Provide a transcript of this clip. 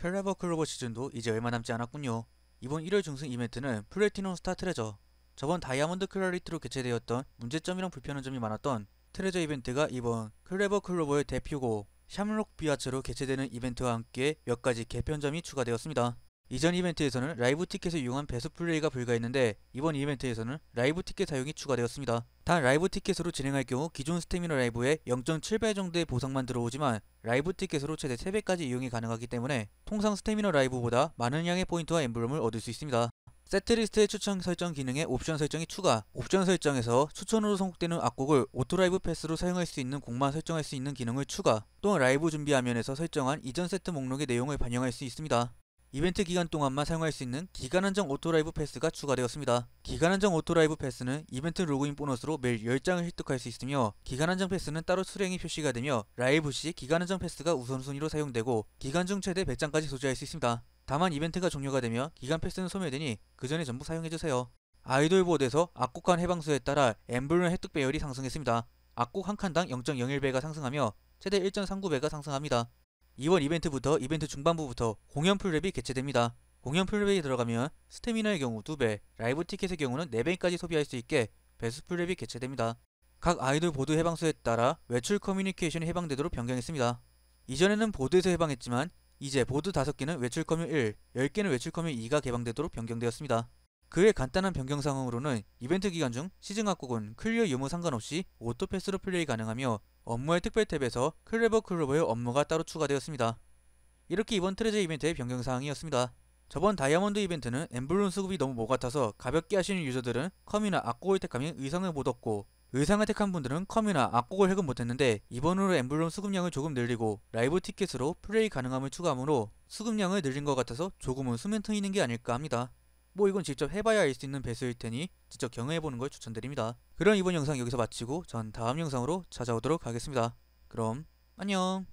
클레버 클로버 시즌도 이제 얼마 남지 않았군요. 이번 1월 중순 이벤트는 플래티넘 스타 트레저 저번 다이아몬드 클라리트로 개최되었던 문제점이랑 불편한 점이 많았던 트레저 이벤트가 이번 클레버 클로버의 대표고 샴록 비아츠로 개최되는 이벤트와 함께 몇 가지 개편점이 추가되었습니다. 이전 이벤트에서는 라이브 티켓을 이용한 배수 플레이가 불가했는데 이번 이벤트에서는 라이브 티켓 사용이 추가되었습니다. 단 라이브 티켓으로 진행할 경우 기존 스태미너 라이브에 0.7배 정도의 보상만 들어오지만 라이브 티켓으로 최대 3배까지 이용이 가능하기 때문에 통상 스태미너 라이브보다 많은 양의 포인트와 엠블럼을 얻을 수 있습니다. 세트리스트의 추천 설정 기능에 옵션 설정이 추가 옵션 설정에서 추천으로 선곡되는 악곡을 오토라이브 패스로 사용할 수 있는 곡만 설정할 수 있는 기능을 추가 또 라이브 준비 화면에서 설정한 이전 세트 목록의 내용을 반영할 수 있습니다. 이벤트 기간 동안만 사용할 수 있는 기간한정 오토라이브 패스가 추가되었습니다. 기간한정 오토라이브 패스는 이벤트 로그인 보너스로 매일 10장을 획득할 수 있으며 기간한정 패스는 따로 수량이 표시가 되며 라이브 시 기간한정 패스가 우선순위로 사용되고 기간 중 최대 100장까지 소지할 수 있습니다. 다만 이벤트가 종료가 되며 기간 패스는 소멸되니 그 전에 전부 사용해주세요. 아이돌보드에서 악곡한 해방수에 따라 엠블런 획득 배열이 상승했습니다. 악곡 한 칸당 0.01배가 상승하며 최대 1.39배가 상승합니다. 2월 이벤트부터 이벤트 중반부부터 공연 풀랩이 개최됩니다. 공연 풀랩에 들어가면 스태미나의 경우 2배, 라이브 티켓의 경우는 4배까지 소비할 수 있게 배수 풀랩이 개최됩니다. 각 아이돌 보드 해방수에 따라 외출 커뮤니케이션이 해방되도록 변경했습니다. 이전에는 보드에서 해방했지만 이제 보드 5개는 외출 커뮤 1, 10개는 외출 커뮤 2가 개방되도록 변경되었습니다. 그의 간단한 변경 상황으로는 이벤트 기간 중 시즌 각국은 클리어 유무 상관없이 오토패스로 플레이 가능하며 업무의 특별 탭에서 클레버 클로버의 업무가 따로 추가되었습니다. 이렇게 이번 트레저 이벤트의 변경 사항이었습니다. 저번 다이아몬드 이벤트는 엠블론 수급이 너무 모같아서 가볍게 하시는 유저들은 커이나 악곡을 택하면 의상을 못 얻고 의상을 택한 분들은 커이나 악곡을 해금 못했는데 이번으로 엠블론 수급량을 조금 늘리고 라이브 티켓으로 플레이 가능함을 추가하므로 수급량을 늘린 것 같아서 조금은 수면 트이는 게 아닐까 합니다. 뭐 이건 직접 해봐야 알 수 있는 배수일 테니 직접 경험해보는 걸 추천드립니다. 그럼 이번 영상 여기서 마치고 전 다음 영상으로 찾아오도록 하겠습니다. 그럼 안녕